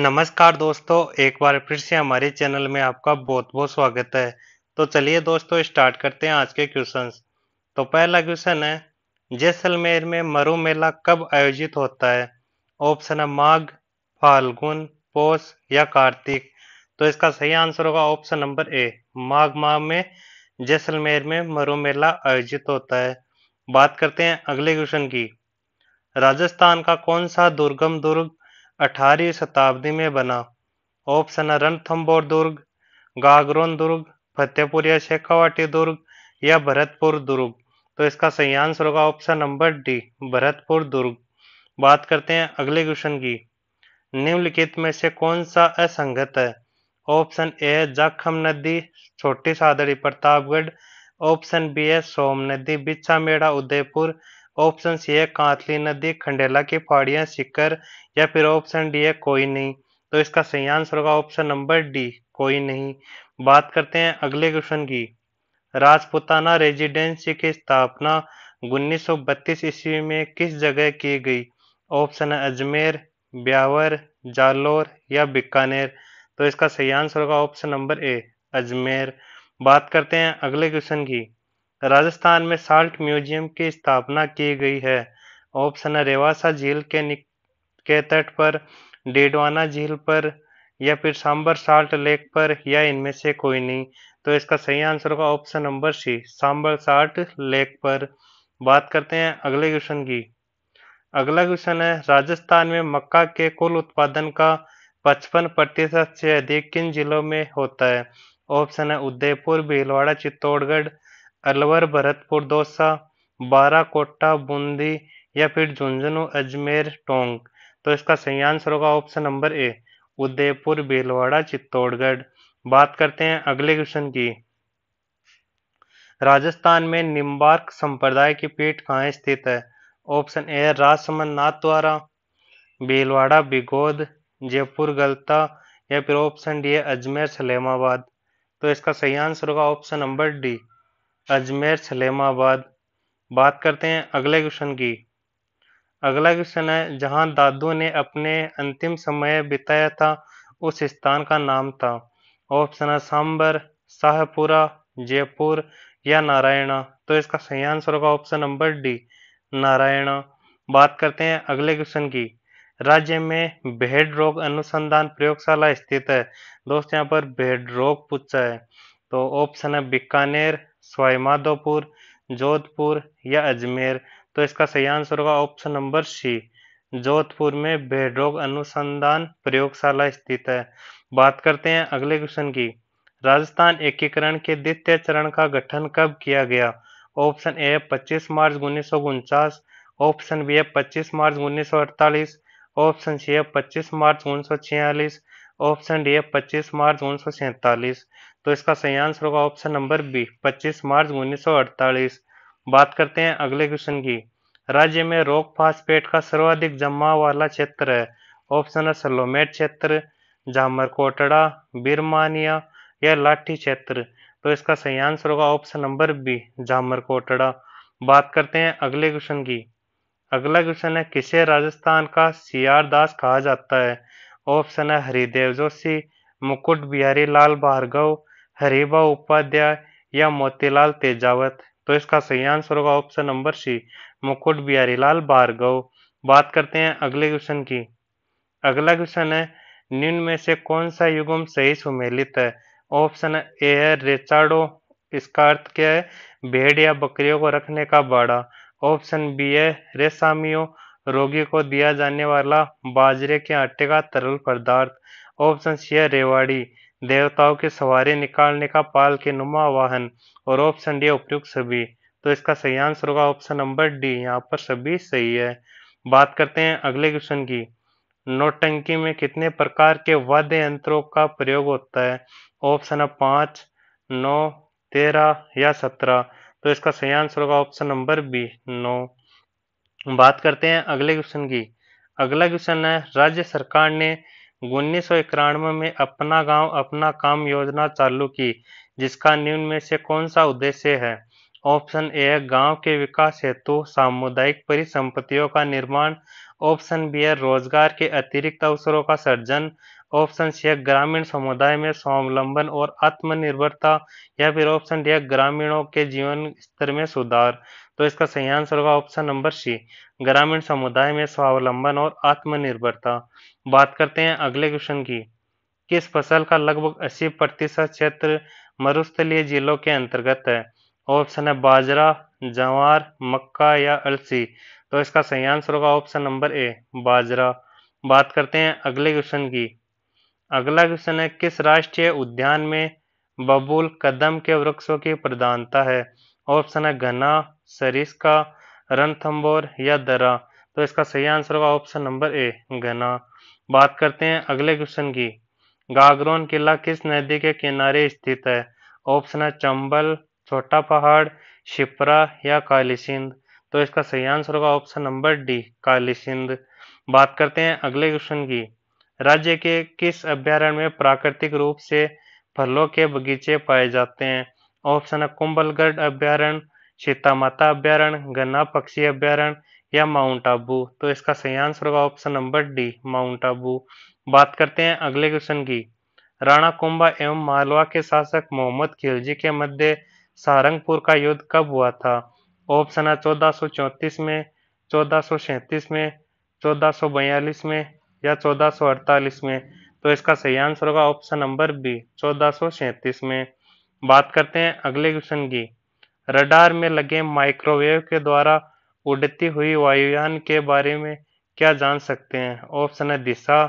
नमस्कार दोस्तों एक बार फिर से हमारे चैनल में आपका बहुत बहुत स्वागत है तो चलिए दोस्तों स्टार्ट करते हैं आज के क्वेश्चंस तो पहला क्वेश्चन है जैसलमेर में मरु मेला कब आयोजित होता है ऑप्शन है माघ फाल्गुन पोष या कार्तिक तो इसका सही आंसर होगा ऑप्शन नंबर ए माघ माह में जैसलमेर में मरु मेला आयोजित होता है बात करते हैं अगले क्वेश्चन की राजस्थान का कौन सा दुर्गम दुर्ग अठारहवीं शताब्दी में बना ऑप्शन है रणथम्बोर दुर्ग गागरोन दुर्ग फतेहपुर या शेखावाटी दुर्ग या भरतपुर दुर्ग तो इसका सही आंसर होगा ऑप्शन नंबर डी भरतपुर दुर्ग बात करते हैं अगले क्वेश्चन की निम्नलिखित में से कौन सा असंगत है ऑप्शन ए जाखम नदी छोटी सादड़ी प्रतापगढ़ ऑप्शन बी है सोम नदी बिछा मेड़ा उदयपुर ऑप्शन सी है कांतली नदी खंडेला की पहाड़ियां सीकर या फिर ऑप्शन डी है कोई नहीं तो इसका सही आंसर होगा ऑप्शन नंबर डी कोई नहीं बात करते हैं अगले क्वेश्चन की राजपुताना रेजिडेंसी की स्थापना बत्तीस ईस्वी में किस जगह की गई ऑप्शन है अजमेर ब्यावर जालोर या बीकानेर तो इसका सही आंसर होगा ऑप्शन नंबर ए अजमेर बात करते हैं अगले क्वेश्चन की राजस्थान में साल्ट म्यूजियम की स्थापना की गई है ऑप्शन है रेवासा झील के निक के तट पर डेडवाना झील पर या फिर सांबर साल्ट लेक पर या इनमें से कोई नहीं तो इसका सही आंसर होगा option number C Sambhar salt lake पर बात करते हैं अगले क्वेश्चन की अगला क्वेश्चन है राजस्थान में मक्का के कुल उत्पादन का पचपन प्रतिशत से अधिक किन जिलों में होता है ऑप्शन है उदयपुर भीलवाड़ा चित्तौड़गढ़ अलवर भरतपुर दौसा बाराकोटा बूंदी या फिर झुंझुनू अजमेर टोंग तो इसका सही आंसर होगा option number A Udaipur Bhilwara Chittorgarh बात करते हैं अगले क्वेश्चन की राजस्थान में निम्बार्क संप्रदाय की पीठ कहाँ स्थित है ऑप्शन ए राजसमंद द्वारा भीलवाड़ा बिगोद जयपुर गलता या फिर ऑप्शन डी अजमेर सलेमाबाद तो इसका सही आंसर होगा option number D Ajmer Salemabad बात करते हैं अगले क्वेश्चन की अगला क्वेश्चन है जहां दादू ने अपने अंतिम समय बिताया था उस स्थान का नाम था ऑप्शन है सांबर शाहपुरा जयपुर या नारायणा तो इसका सही आंसर होगा ऑप्शन नंबर डी नारायणा बात करते हैं अगले क्वेश्चन की राज्य में भेड़ रोग अनुसंधान प्रयोगशाला स्थित है दोस्तों यहाँ पर भेड़ रोग पूछा है तो ऑप्शन है बीकानेर सवाईमाधोपुर जोधपुर या अजमेर तो इसका सही आंसर होगा ऑप्शन नंबर सी जोधपुर में भेडोग अनुसंधान प्रयोगशाला स्थित है बात करते हैं अगले क्वेश्चन की राजस्थान एकीकरण के द्वितीय चरण का गठन कब किया गया ऑप्शन ए 25 मार्च उन्नीस ऑप्शन बी है 25 मार्च उन्नीस ऑप्शन सी है 25 मार्च उन्नीस ऑप्शन डी है 25 मार्च उन्नीस तो इसका सही आंसर होगा ऑप्शन नंबर बी 25 मार्च उन्नीस बात करते हैं अगले क्वेश्चन की राज्य में रोग फास्पेट का सर्वाधिक जमा वाला क्षेत्र है ऑप्शन है सलोमेट क्षेत्र जामर कोटड़ा बिरमानिया या लाठी क्षेत्र तो इसका सही आंसर होगा option number B Jamar Kotra बात करते हैं अगले क्वेश्चन की अगला क्वेश्चन है किसे राजस्थान का सियार दास कहा जाता है ऑप्शन है हरिदेव जोशी मुकुट बिहारी लाल भार्गव हरिभा उपाध्याय या मोतीलाल तेजावत तो इसका सही आंसर होगा ऑप्शन नंबर सी मुकुट बिहारी लाल भार्गव बात करते हैं अगले क्वेश्चन की अगला क्वेश्चन है निम्न में से कौन सा युगम सही सुमेलित है ऑप्शन ए है रेचाडो इसका अर्थ क्या है भेड़ या बकरियों को रखने का बाड़ा ऑप्शन बी है रेसामियों रोगी को दिया जाने वाला बाजरे के आटे का तरल पदार्थ ऑप्शन सी है रेवाड़ी देवताओं की सवारी निकालने का पाल के नुमा वाहन और ऑप्शन डी उपयुक्त सभी तो इसका सही आंसर होगा ऑप्शन नंबर डी यहाँ पर सभी सही है बात करते हैं अगले क्वेश्चन की नोटंकी में कितने प्रकार के वाद्य यंत्रों का प्रयोग होता है ऑप्शन है पाँच नौ तेरह या सत्रह तो इसका सही आंसर होगा ऑप्शन नंबर बी नौ बात करते हैं अगले क्वेश्चन की अगला क्वेश्चन है राज्य सरकार ने उन्नीस में अपना गांव अपना काम योजना चालू की जिसका निम्न में से कौन सा उद्देश्य है ऑप्शन ए है गांव के विकास हेतु सामुदायिक परिसंपत्तियों का निर्माण ऑप्शन बी है रोजगार के अतिरिक्त अवसरों का सर्जन ऑप्शन सी है ग्रामीण समुदाय में स्वावलंबन और आत्मनिर्भरता या फिर ऑप्शन डी है ग्रामीणों के जीवन स्तर में सुधार तो इसका सही आंसर होगा ऑप्शन नंबर सी ग्रामीण समुदाय में स्वावलंबन और आत्मनिर्भरता बात करते हैं अगले क्वेश्चन की किस फसल का लगभग अस्सी प्रतिशत क्षेत्र मरुस्थलीय जिलों के अंतर्गत है ऑप्शन है बाजरा जवार मक्का या अलसी तो इसका सही आंसर होगा ऑप्शन नंबर ए बाजरा बात करते हैं अगले क्वेश्चन की अगला क्वेश्चन है किस राष्ट्रीय उद्यान में बबूल कदम के वृक्षों की प्रधानता है ऑप्शन है घना सरिस्का रणथम्बोर या दरा तो इसका सही आंसर होगा ऑप्शन नंबर ए घना बात करते हैं अगले क्वेश्चन की गागरोन किला किस नदी के किनारे स्थित है ऑप्शन है चंबल छोटा पहाड़ शिप्रा या काली तो इसका सही आंसर होगा ऑप्शन नंबर डी काली बात करते हैं अगले क्वेश्चन की राज्य के किस अभ्यारण्य में प्राकृतिक रूप से फलों के बगीचे पाए जाते हैं ऑप्शन है कुंभलगढ़ अभ्यारण्य सीता माता अभ्यारण्य गन्ना पक्षी अभ्यारण्य या माउंट आबू तो इसका सही आंसर होगा option number D mount Abu बात करते हैं अगले क्वेश्चन की राणा कुंभा एवं मालवा के शासक मोहम्मद खिलजी के मध्य सहारंगपुर का युद्ध कब हुआ था ऑप्शन है चौदह में चौदह में चौदह में या चौदह में तो इसका सही आंसर होगा ऑप्शन नंबर बी चौदह में बात करते हैं अगले क्वेश्चन की रडार में लगे माइक्रोवेव के द्वारा उड़ती हुई वायुयान के बारे में क्या जान सकते हैं ऑप्शन है दिशा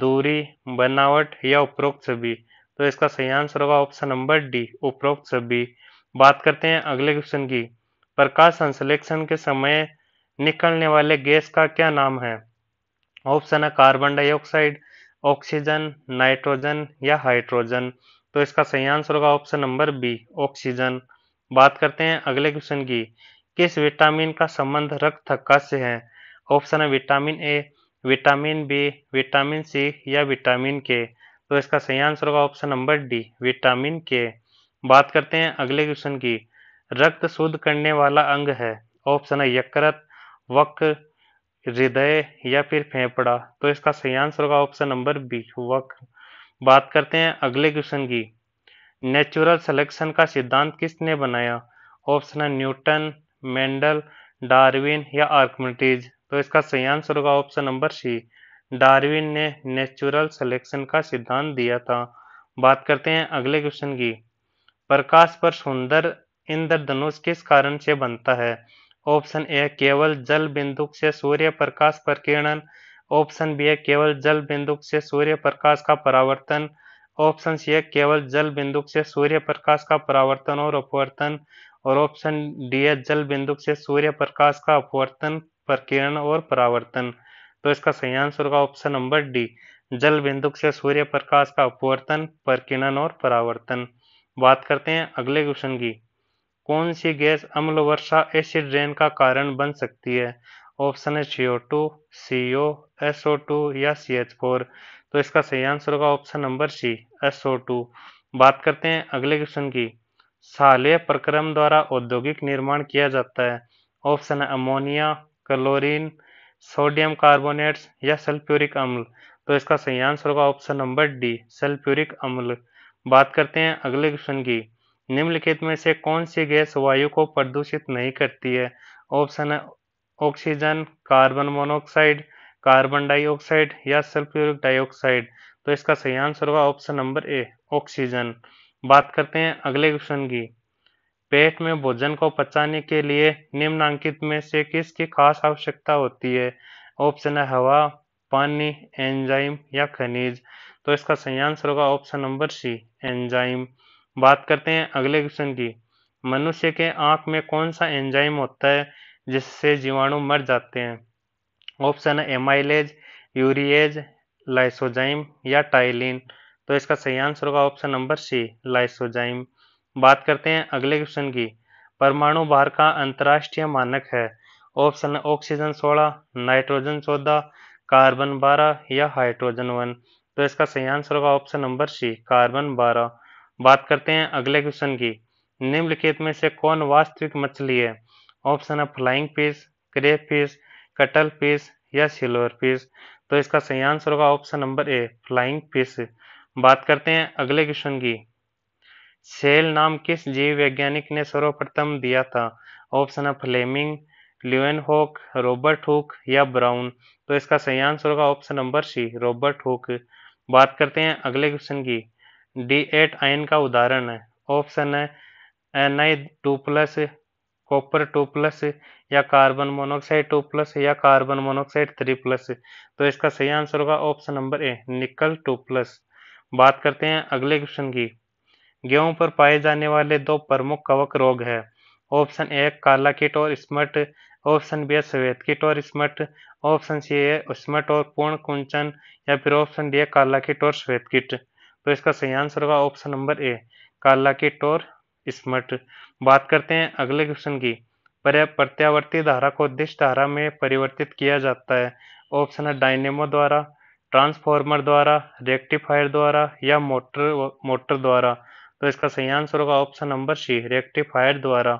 दूरी बनावट या उपरोक्त सभी तो इसका सही आंसर होगा ऑप्शन नंबर डी उपरोक्त सभी बात करते हैं अगले क्वेश्चन की प्रकाश संश्लेषण के समय निकलने वाले गैस का क्या नाम है ऑप्शन है कार्बन डाइऑक्साइड ऑक्सीजन नाइट्रोजन या हाइड्रोजन तो इसका सही आंसर होगा ऑप्शन नंबर बी ऑक्सीजन बात करते हैं अगले क्वेश्चन की किस विटामिन का संबंध रक्त थक्का से है ऑप्शन है vitamin A vitamin B vitamin C या विटामिन के तो इसका सही आंसर होगा ऑप्शन नंबर डी विटामिन के बात करते हैं अगले क्वेश्चन की रक्त शुद्ध करने वाला अंग है ऑप्शन है यकृत वक्र हृदय या फिर फेफड़ा तो इसका सही आंसर होगा ऑप्शन नंबर बी वक्र बात करते हैं अगले क्वेश्चन की नेचुरल सिलेक्शन का सिद्धांत किसने बनाया ऑप्शन है न्यूटन मेंडल डार्विन या आर्कमिटीज तो इसका सही आंसर होगा ऑप्शन नंबर सी डार्विन ने नेचुरल सिलेक्शन का सिद्धांत दिया था बात करते हैं अगले क्वेश्चन की प्रकाश पर सुंदर इंद्रधनुष किस कारण से बनता है ऑप्शन ए केवल जल बिंदुक से सूर्य प्रकाश प्रकीर्णन ऑप्शन बी है केवल जल बिंदु से सूर्य प्रकाश का परावर्तन ऑप्शन सी है केवल जल बिंदुक से सूर्य प्रकाश का परावर्तन और अपवर्तन और ऑप्शन डी है जल बिंदुक से सूर्य प्रकाश का अपवर्तन प्रकीर्णन और परावर्तन तो इसका सही आंसर होगा ऑप्शन नंबर डी जल बिंदुक से सूर्य प्रकाश का अपवर्तन प्रकीर्णन और परावर्तन बात करते हैं अगले क्वेश्चन की कौन सी गैस अम्ल वर्षा एसिड रेन का कारण बन सकती है ऑप्शन है C O two C O S O two या सी एच फोर तो इसका सही आंसर होगा option number C S O two बात करते हैं अगले क्वेश्चन की साले प्रक्रम द्वारा औद्योगिक निर्माण किया जाता है ऑप्शन है अमोनिया क्लोरीन सोडियम कार्बोनेट्स या सल्फ्यूरिक अम्ल तो इसका सही आंसर होगा ऑप्शन नंबर डी सल्फ्यूरिक अम्ल बात करते हैं अगले क्वेश्चन की निम्नलिखित में से कौन सी गैस वायु को प्रदूषित नहीं करती है ऑप्शन है oxygen carbon monoxide carbon dioxide या सल्फ्यूरिक डाइऑक्साइड तो इसका सही आंसर होगा ऑप्शन नंबर ए ऑक्सीजन बात करते हैं अगले क्वेश्चन की पेट में भोजन को पचाने के लिए निम्नांकित में से किसकी खास आवश्यकता होती है ऑप्शन है हवा पानी एंजाइम या खनिज तो इसका सही आंसर होगा ऑप्शन नंबर सी एंजाइम बात करते हैं अगले क्वेश्चन की मनुष्य के आंख में कौन सा एंजाइम होता है जिससे जीवाणु मर जाते हैं ऑप्शन है एमाइलेज यूरिएज लाइसोजाइम या टाइलिन तो इसका सही आंसर होगा ऑप्शन नंबर सी लाइसोजाइम बात करते हैं अगले क्वेश्चन की परमाणु भार का अंतर्राष्ट्रीय मानक है ऑप्शन ऑक्सीजन सोलह नाइट्रोजन चौदह कार्बन बारह या हाइड्रोजन वन तो इसका सही आंसर होगा ऑप्शन नंबर सी कार्बन बारह बात करते हैं अगले क्वेश्चन की निम्नलिखित में से कौन वास्तविक मछली है ऑप्शन है flying fish crayfish cuttlefish या सिल्वर पीस तो इसका सही आंसर होगा option number A flying fish बात करते हैं अगले क्वेश्चन की सेल नाम किस जीव वैज्ञानिक ने सर्वप्रथम दिया था ऑप्शन है Fleming Leeuwenhoek Robert Hooke या ब्राउन तो इसका सही आंसर होगा option number C Robert Hooke बात करते हैं अगले क्वेश्चन की डी एट आयन का उदाहरण है ऑप्शन है N I two plus copper two plus या कार्बन मोनोक्साइड टू प्लस या कार्बन मोनोक्साइड थ्री प्लस तो इसका सही आंसर होगा ऑप्शन नंबर ए निकल टू प्लस बात करते हैं अगले क्वेश्चन की गेहूं पर पाए जाने वाले दो प्रमुख कवक रोग है ऑप्शन ए काला किट और स्मट ऑप्शन बी है श्वेत किट और स्मट ऑप्शन सी है स्मट और पूर्ण कुंचन या फिर ऑप्शन डी है काला किट और श्वेत किट तो इसका सही आंसर होगा ऑप्शन नंबर ए काला किट और स्मट बात करते हैं अगले क्वेश्चन की प्रत्यावर्ती धारा को दिश धारा में परिवर्तित किया जाता है ऑप्शन है डायनेमो द्वारा ट्रांसफॉर्मर द्वारा रेक्टिफायर द्वारा या मोटर मोटर द्वारा तो इसका सही आंसर होगा ऑप्शन नंबर सी रेक्टिफायर द्वारा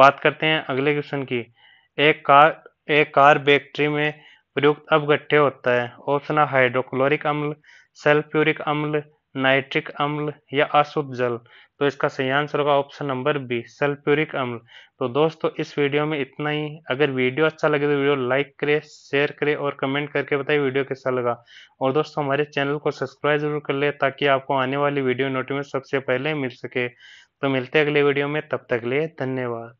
बात करते हैं अगले क्वेश्चन की एक कार एक कार बैक्ट्री में प्रयुक्त अपघट्य होता है ऑप्शन है हाइड्रोक्लोरिक अम्ल सेल्फ्यूरिक अम्ल नाइट्रिक अम्ल या अशुद्ध जल तो इसका सही आंसर होगा ऑप्शन नंबर बी सल्फ्यूरिक अम्ल तो दोस्तों इस वीडियो में इतना ही अगर वीडियो अच्छा लगे तो वीडियो लाइक करें शेयर करें और कमेंट करके बताइए वीडियो कैसा लगा और दोस्तों हमारे चैनल को सब्सक्राइब जरूर कर ले ताकि आपको आने वाली वीडियो नोटिफिकेशन सबसे पहले मिल सके तो मिलते अगले वीडियो में तब तक लिए धन्यवाद